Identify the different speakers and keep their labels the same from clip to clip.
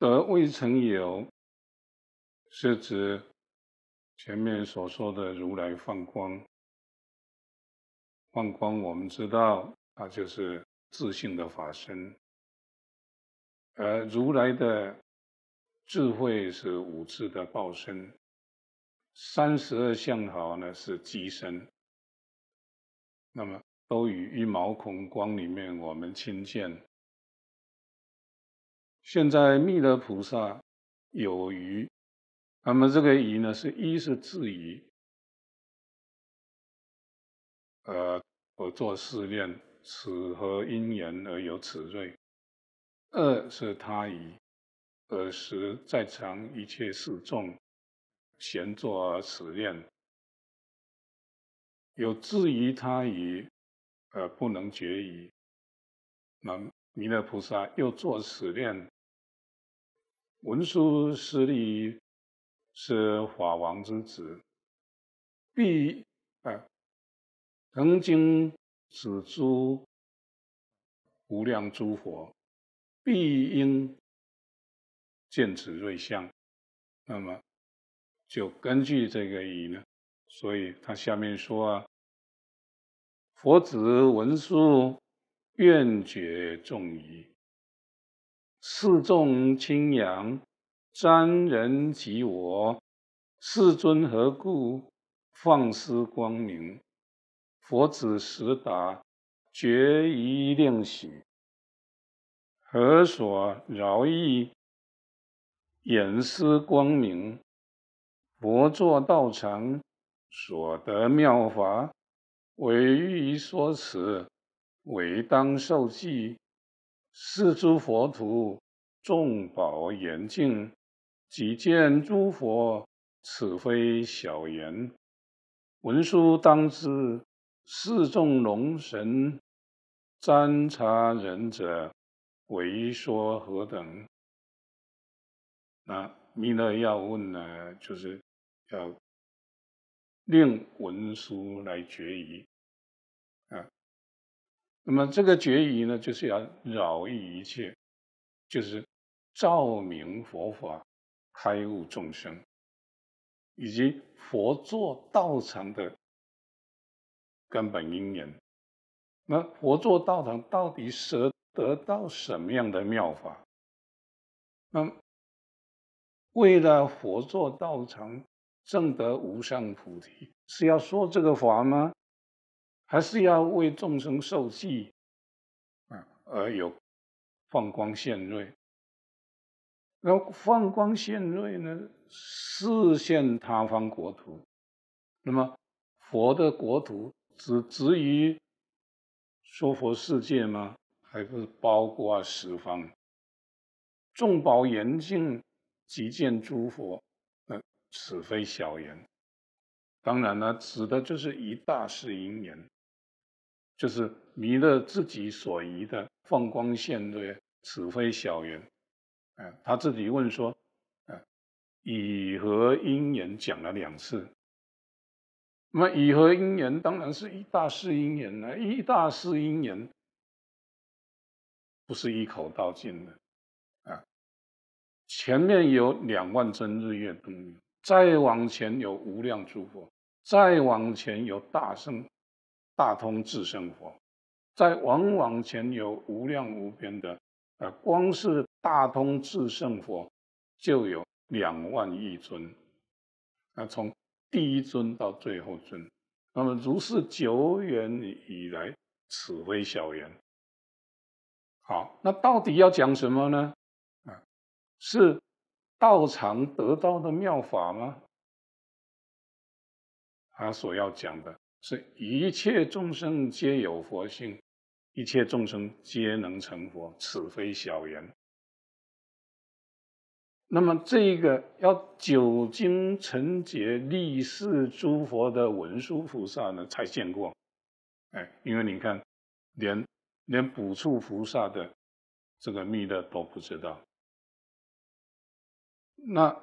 Speaker 1: 而未曾有，是指前面所说的如来放光。放光，我们知道，它就是自信的法身。而如来的智慧是五智的报身，三十二相好呢是机身。那么，都与一毛孔光里面我们亲见。现在弥勒菩萨有余，那么这个余呢，是一是自疑，呃，我做试炼，此何因缘而有此瑞？二是他疑，尔时在场一切事众闲坐而此念。有质疑他疑，而不能决疑。那弥勒菩萨又做试炼。文殊师利是法王之子，必啊，曾经使诸无量诸佛必应见此瑞相，那么就根据这个仪呢，所以他下面说啊，佛子文殊愿觉众疑。四众清扬，瞻人及我，世尊何故放失光明？佛子实答：觉一令喜，何所饶益？眼思光明，佛作道场，所得妙法，唯欲说辞，唯当受记，是诸佛土。众宝严净，即见诸佛。此非小言，文殊当知。四众龙神，瞻察人者，为说何等？那弥勒要问呢，就是要令文殊来决疑。啊，那么这个决疑呢，就是要饶益一切，就是。照明佛法，开悟众生，以及佛做道场的根本因缘。那佛做道场到底舍得到什么样的妙法？那为了佛做道场证得无上菩提，是要说这个法吗？还是要为众生受记啊而有放光现瑞？然后放光现瑞呢？视现他方国土。那么，佛的国土只指于娑婆世界吗？还是包括十方？众宝严净，即见诸佛。那此非小言。当然了，指的就是一大是因缘，就是弥勒自己所疑的放光现瑞，此非小圆。嗯，他自己问说，嗯，以和因缘讲了两次？那么以和因缘？当然是一大事因缘了。一大事因缘不是一口道尽的啊。前面有两万真日月灯明，再往前有无量诸佛，再往前有大圣大通智胜佛，再往往前有无量无边的。啊，光是大通智胜佛就有两万亿尊，那从第一尊到最后尊，那么如是久远以来，此非小言。好，那到底要讲什么呢？啊，是道场得到的妙法吗？他所要讲的是一切众生皆有佛性。一切众生皆能成佛，此非小言。那么这一个要久经成就历世诸佛的文殊菩萨呢，才见过。哎，因为你看，连连补处菩萨的这个密勒都不知道。那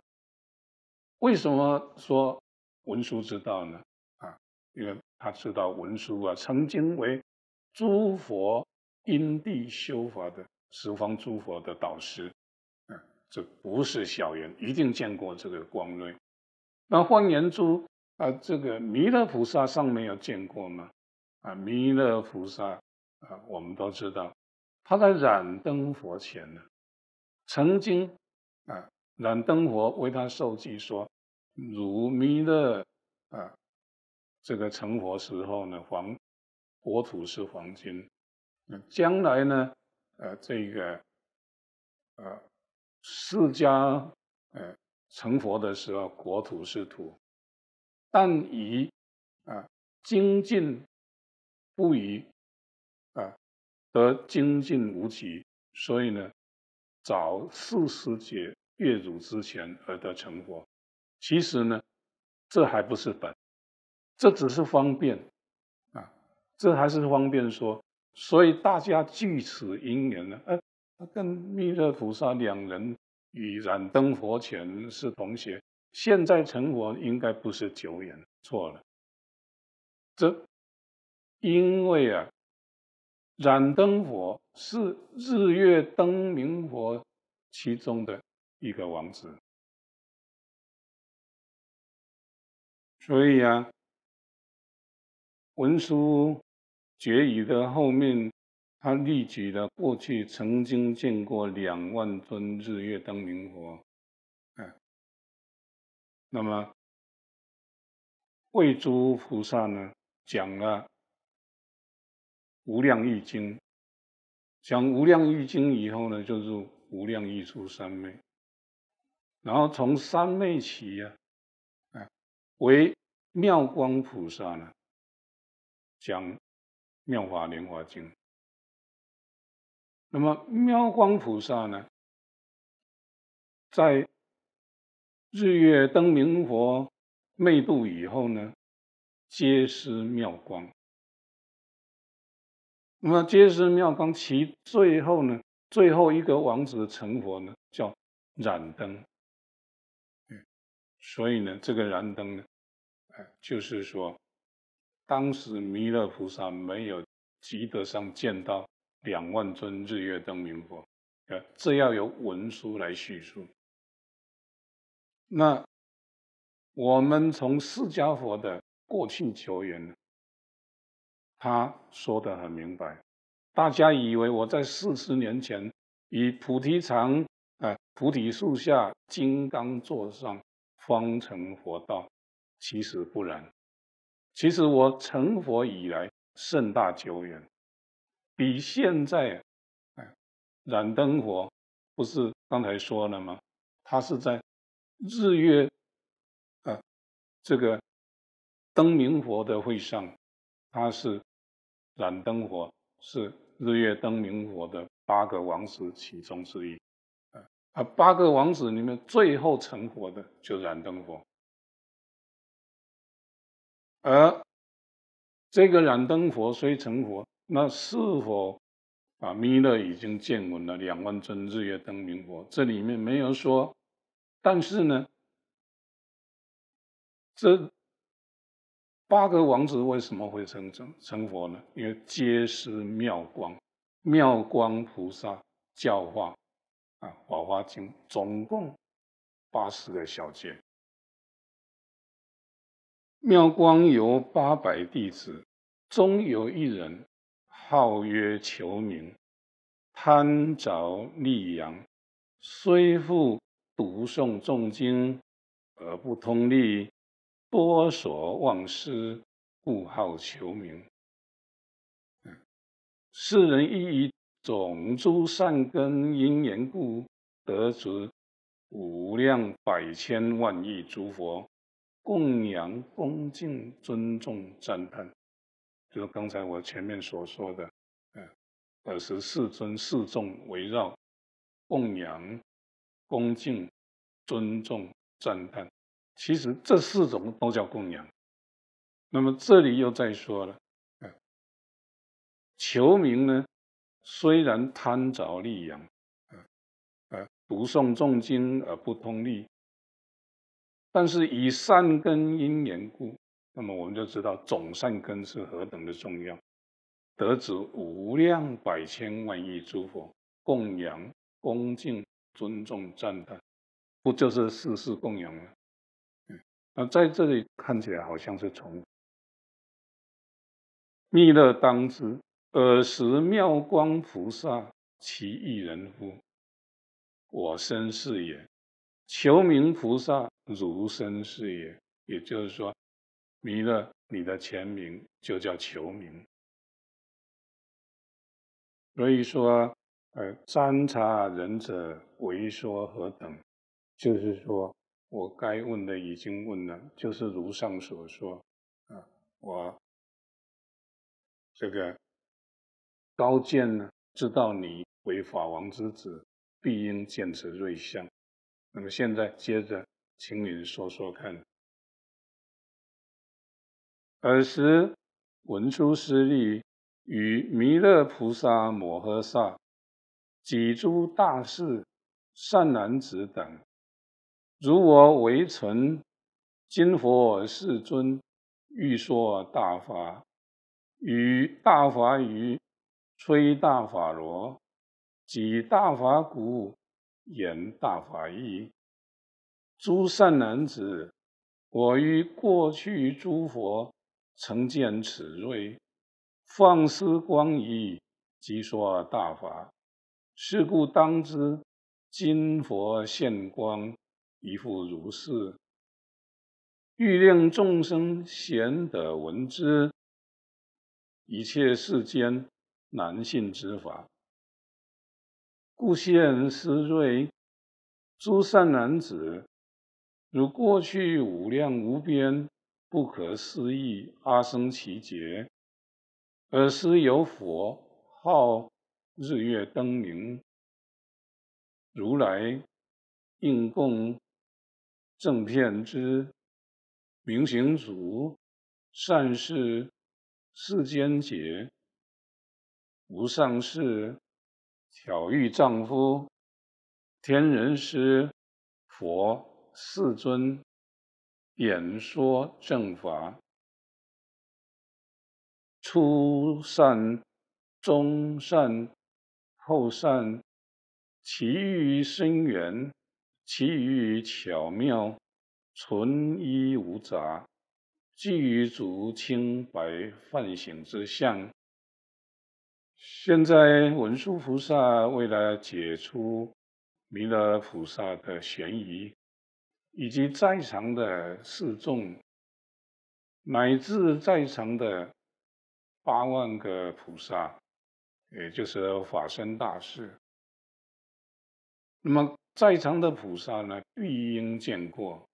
Speaker 1: 为什么说文殊知道呢？啊，因为他知道文殊啊，曾经为。诸佛因地修法的十方诸佛的导师，啊，这不是小人，一定见过这个光瑞。那换言之，啊，这个弥勒菩萨上没有见过吗？啊，弥勒菩萨，啊，我们都知道，他在燃灯佛前呢，曾经，啊，燃灯佛为他授记说，如弥勒，啊，这个成佛时候呢，皇。国土是黄金，那将来呢？呃，这个，呃，释迦呃成佛的时候，国土是土，但以啊精进不移啊得精进无极，所以呢，早四十劫月主之前而得成佛。其实呢，这还不是本，这只是方便。这还是方便说，所以大家据此因缘呢，他跟弥勒菩萨两人与燃灯佛前是同学，现在成佛应该不是久远，错了。这，因为啊，燃灯佛是日月灯明佛其中的一个王子，所以啊，文殊。结语的后面，他例举了过去曾经见过两万尊日月灯明佛。哎，那么慧诸菩萨呢，讲了无量玉经，讲无量玉经以后呢，就是无量易出三昧，然后从三昧起呀，哎，为妙光菩萨呢，讲。妙华莲华经。那么妙光菩萨呢，在日月灯明佛昧度以后呢，皆是妙光。那么皆是妙光，其最后呢，最后一个王子成佛呢，叫燃灯。所以呢，这个燃灯呢，哎，就是说。当时弥勒菩萨没有极德上见到两万尊日月灯明佛，呃，这要由文书来叙述。那我们从释迦佛的过去求缘他说得很明白。大家以为我在四十年前以菩提禅，啊，菩提树下金刚座上方成佛道，其实不然。其实我成佛以来甚大久远，比现在，哎，燃灯火不是刚才说了吗？他是在日月，啊，这个灯明佛的会上，他是燃灯火，是日月灯明佛的八个王子其中之一。啊，八个王子里面最后成佛的就燃灯火。而这个燃灯佛虽成佛，那是否啊弥勒已经见闻了两万尊日月灯明佛？这里面没有说，但是呢，这八个王子为什么会成成成佛呢？因为皆是妙光，妙光菩萨教化啊，法华经总共八十个小节。妙光有八百弟子，中有一人，号曰求名，贪着利养，虽复读诵众经，而不通利，多所忘失，故号求名。世人亦以种诸善根因缘故，得值无量百千万亿诸佛。供养、恭敬、尊重、赞叹，就是刚才我前面所说的，嗯，二十世尊、四众围绕，供养、恭敬、尊重、赞叹，其实这四种都叫供养。那么这里又再说了，嗯，求名呢，虽然贪着利养，嗯，呃，不诵重经而不通利。但是以善根因缘故，那么我们就知道总善根是何等的重要，得值无量百千万亿诸佛供养、恭敬、尊重、赞叹，不就是四事供养吗？嗯，那在这里看起来好像是从密勒当知，尔时妙光菩萨，其一人乎？我身是也，求名菩萨。如生是也，也就是说，弥勒你的全名就叫求名。所以说，呃，三察仁者为说何等？就是说，我该问的已经问了，就是如上所说啊。我这个高见呢，知道你为法王之子，必应见此瑞相。那么现在接着。请您说说看。尔时，文殊师利与弥勒菩萨、摩诃萨、几诸大士、善男子等，如我为臣，今佛世尊欲说大法，与大法于吹大法螺，及大法鼓，演大法意。诸善男子，我于过去诸佛曾见此瑞，放思光矣，即说大法。是故当知，今佛现光，亦复如是。欲令众生贤德闻之，一切世间难信之法，故现思瑞。诸善男子。如过去无量无边不可思议阿僧祇劫，尔时有佛号日月灯明，如来应供正片之明行足善事世间劫，无上士巧遇丈夫天人师佛。世尊演说正法，初善、中善、后善，其余深远，其余巧妙，纯一无杂，具足清白犯行之相。现在文殊菩萨为了解除弥勒菩萨的嫌疑。以及在场的四众，乃至在场的八万个菩萨，也就是法身大士。那么在场的菩萨呢，必应见过。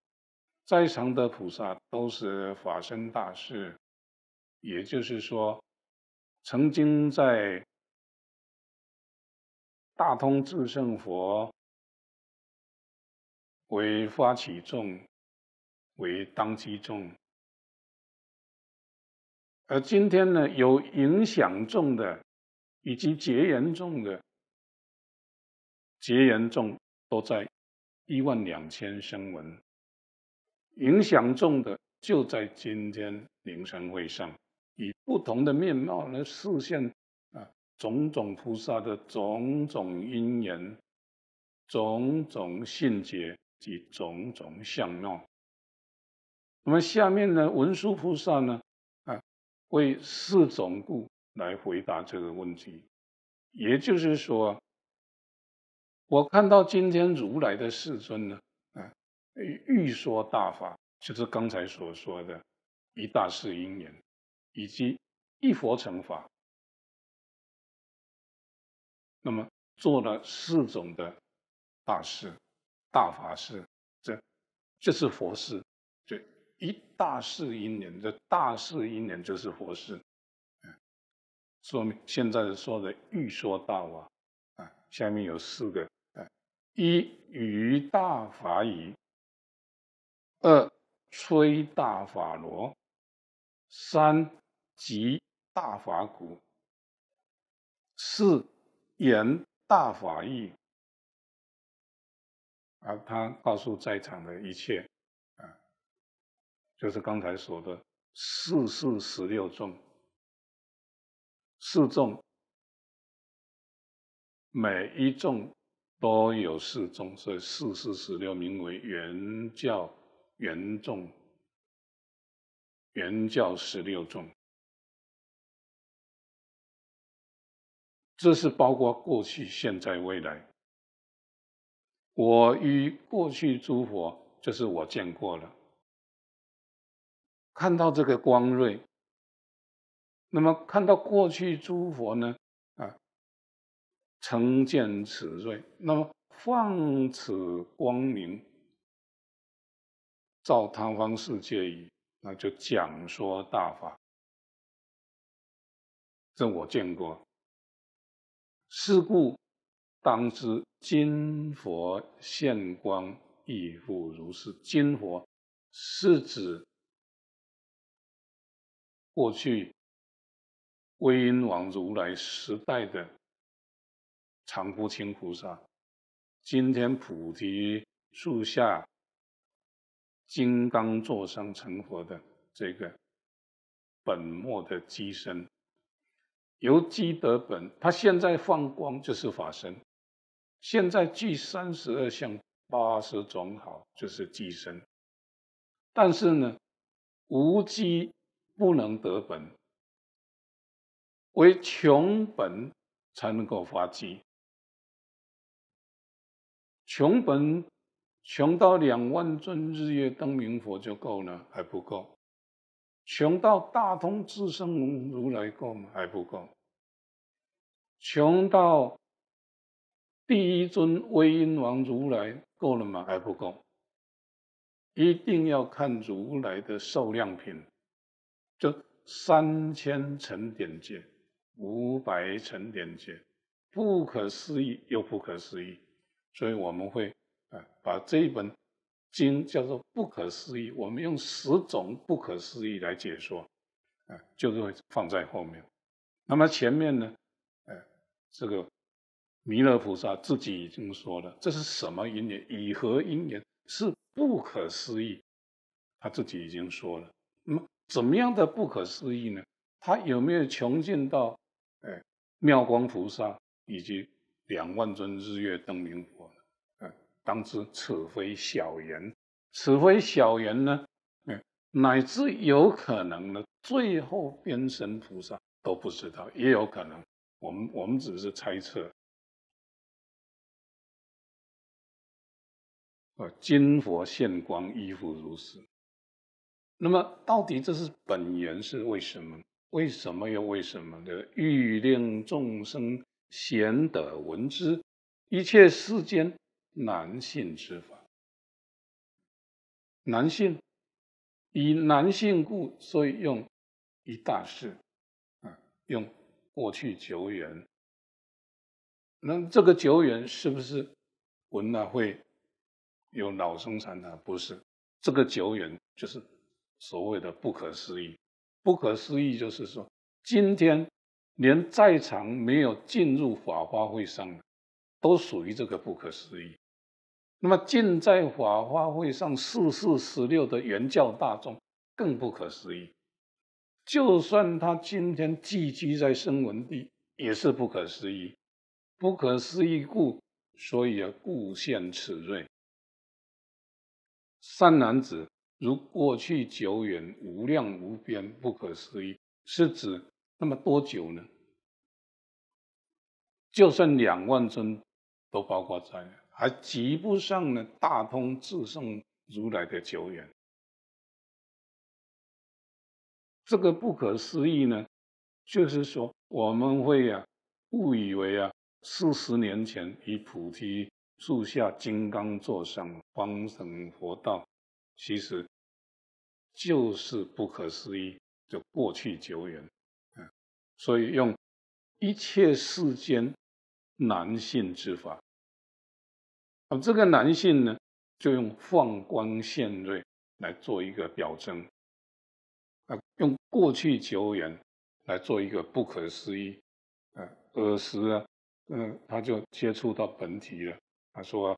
Speaker 1: 在场的菩萨都是法身大士，也就是说，曾经在大通智胜佛。为发起众，为当机众。而今天呢，有影响众的，以及结缘众的，结缘众都在一万两千声闻。影响众的就在今天凌晨会上，以不同的面貌来视现啊，种种菩萨的种种因缘，种种信解，及种种相貌。那么下面呢，文殊菩萨呢，啊，为四种故来回答这个问题。也就是说，我看到今天如来的世尊呢，啊，欲说大法，就是刚才所说的，一大事因缘，以及一佛成法。那么做了四种的大事。大法师，这这是佛事，这一大事因缘，这大事因缘就是佛事，说明现在说的欲说道啊，啊，下面有四个，啊，一于大法雨，二吹大法螺，三集大法鼓，四言大法意。他他告诉在场的一切，啊，就是刚才说的四四十六众，四众每一众都有四众，所以四四十六名为原教原众，原教十六众，这是包括过去、现在、未来。我与过去诸佛，就是我见过了，看到这个光瑞。那么看到过去诸佛呢？啊，成见此瑞，那么放此光明，照他方世界矣。那就讲说大法，这我见过。是故。当知金佛现光亦复如是。金佛是指过去威音王如来时代的常不清菩萨，今天菩提树下金刚座上成佛的这个本末的机身，由积德本，他现在放光就是法身。现在聚三十二相八十种好，就是寄身。但是呢，无机不能得本，唯穷本才能够发基。穷本穷到两万尊日月灯明佛就够了，还不够；穷到大通智胜如来够吗？还不够。穷到。第一尊威音王如来够了吗？还不够，一定要看如来的受量品，就三千层点界，五百层点界，不可思议又不可思议。所以我们会，啊，把这一本经叫做不可思议，我们用十种不可思议来解说，啊，就是会放在后面。那么前面呢，哎，这个。弥勒菩萨自己已经说了，这是什么因缘？以何因缘是不可思议？他自己已经说了。那么怎么样的不可思议呢？他有没有穷尽到？哎，妙光菩萨以及两万尊日月灯明佛呢？哎，当知此非小言，此非小言呢？哎，乃至有可能呢，最后变身菩萨都不知道，也有可能。我们我们只是猜测。啊！金佛现光，衣服如是。那么，到底这是本源是为什么？为什么又为什么？欲令众生贤德闻之，一切世间难信之法，难信。以难信故，所以用一大事啊，用过去久远。那这个久远是不是闻了会？有脑生产的不是这个久远，就是所谓的不可思议。不可思议，就是说今天连在场没有进入法花会上的，都属于这个不可思议。那么，进在法花会上四四十六的原教大众更不可思议。就算他今天寄居在声闻地，也是不可思议。不可思议故，所以故现此瑞。善男子，如过去久远无量无边不可思议，是指那么多久呢？就算两万尊都包括在内，还及不上呢大通智圣如来的久远。这个不可思议呢，就是说我们会呀误以为啊，四十年前以菩提。树下金刚坐上，方成佛道，其实就是不可思议，就过去久远，嗯，所以用一切世间难信之法，啊，这个男性呢，就用放光现瑞来做一个表征，啊，用过去久远来做一个不可思议，啊，尔时啊，嗯，他就接触到本体了。他说：“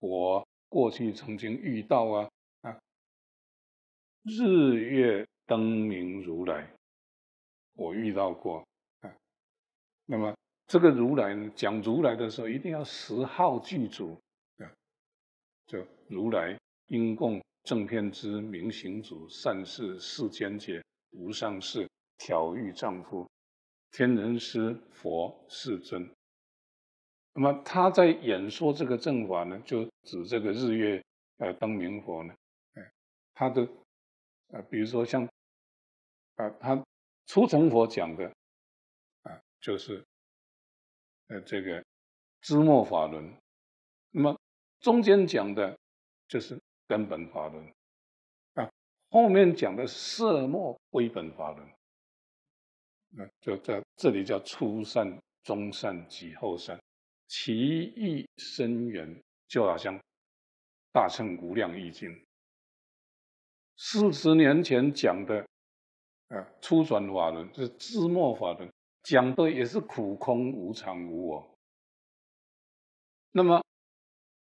Speaker 1: 我过去曾经遇到啊啊，日月灯明如来，我遇到过啊。那么这个如来呢，讲如来的时候，一定要十号具足啊，就如来因供正遍之明行足善事世间解无上士调御丈夫天人师佛世尊。”那么他在演说这个正法呢，就指这个日月呃灯明佛呢，哎，他的呃，比如说像啊，他初成佛讲的啊，就是呃这个知末法轮，那么中间讲的就是根本法轮，啊，后面讲的色末归本法轮，嗯，就在这里叫初善、中善及后善。其意深远，就好像《大乘无量易经》四十年前讲的，呃，初转法轮是自末法轮，讲的也是苦空无常无我。那么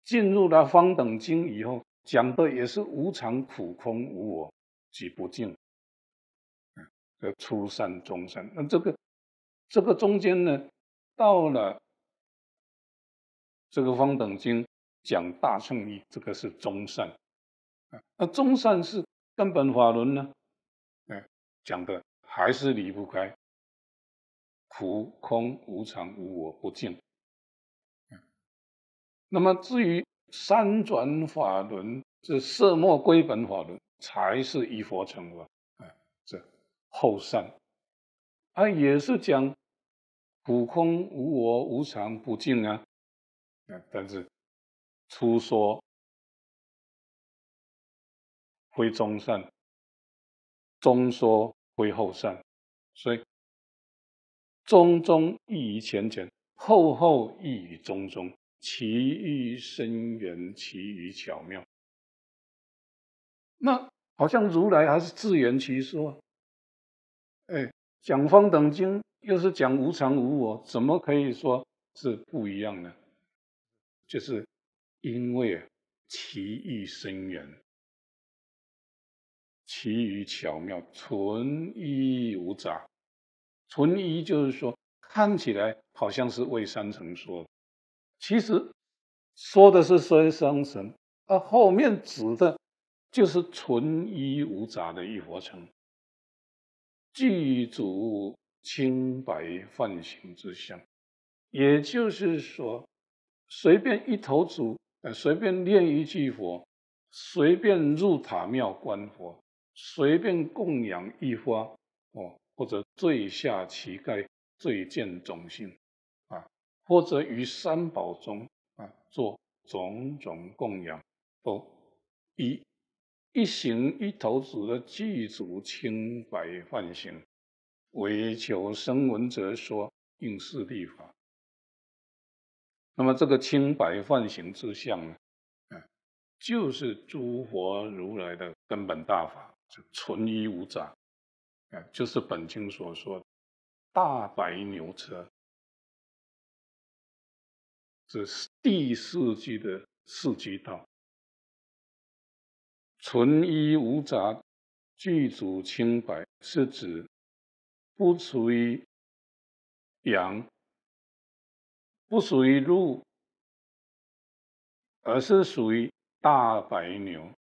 Speaker 1: 进入了方等经以后讲的也是无常苦空无我即不尽的初三中三。那这个这个中间呢，到了。这个方等经讲大乘义，这个是中善，啊，那中善是根本法轮呢，哎，讲的还是离不开，苦空无常无我不净，啊，那么至于三转法轮这色末归本法轮，才是依佛成佛，啊，这后善，啊，也是讲苦空无我无常不净啊。但是初说非中善，中说非后善，所以中中异于前前，后后异于中中，其于深远，其于巧妙。那好像如来还是自圆其说。哎，讲方等经又是讲无常无我，怎么可以说是不一样呢？就是因为奇异深远，奇余巧妙，纯一无杂。纯一就是说，看起来好像是为三成说，其实说的是三生神，而后面指的，就是纯一无杂的玉佛城，具足清白泛行之相。也就是说。随便一头足，呃，随便念一句佛，随便入塔庙观佛，随便供养一花，哦，或者坠下乞丐，最见种姓啊，或者于三宝中啊，做种种供养，哦，一一行一头足的祭祖清白范行，唯求声闻者说应是立法。那么这个清白泛形之相呢，啊，就是诸佛如来的根本大法，就纯一无杂，啊，就是本经所说大白牛车，这是第四句的四句道，纯一无杂，具足清白，是指不属于阳。不属于鹿，而是属于大白牛。